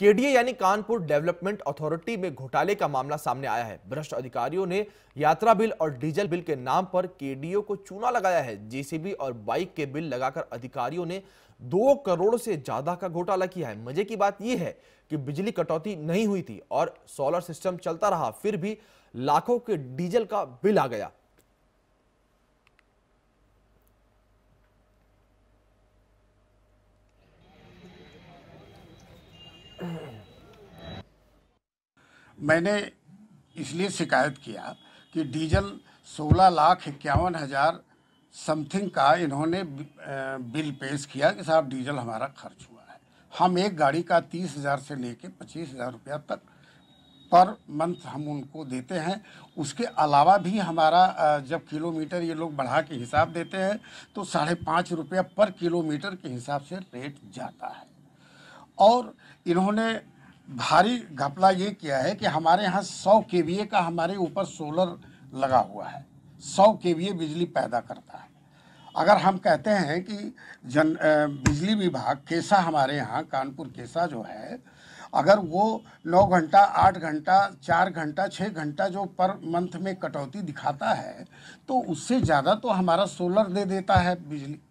KDA यानी Kanpur development authority में घोटाले का मामला सामने आया है भ्रष्ट अधिकारियों ने यात्रा बिल और डीजल बिल के नाम पर केडीओ को चूना लगाया है जेसीबी और बाइक के बिल लगाकर अधिकारियों ने दो करोड़ से ज्यादा का घोटाला किया है मजे की बात यह है कि बिजली कटौती नहीं हुई थी और सोलर सिस्टम चलता रहा फिर भी लाखों के डीजल का बिल आ गया मैंने इसलिए शिकायत किया कि डीजल सोलह लाख इक्यावन हज़ार समथिंग का इन्होंने बिल पेश किया कि साहब डीजल हमारा खर्च हुआ है हम एक गाड़ी का तीस हज़ार से लेके पच्चीस हज़ार रुपया तक पर मंथ हम उनको देते हैं उसके अलावा भी हमारा जब किलोमीटर ये लोग बढ़ा के हिसाब देते हैं तो साढ़े पाँच रुपया पर किलोमीटर के हिसाब से रेट जाता है और इन्होंने भारी घपला ये किया है कि हमारे यहाँ सौ के का हमारे ऊपर सोलर लगा हुआ है सौ के बिजली पैदा करता है अगर हम कहते हैं कि जन बिजली विभाग केसा हमारे यहाँ कानपुर केसा जो है अगर वो नौ घंटा आठ घंटा चार घंटा छः घंटा जो पर मंथ में कटौती दिखाता है तो उससे ज़्यादा तो हमारा सोलर दे देता है बिजली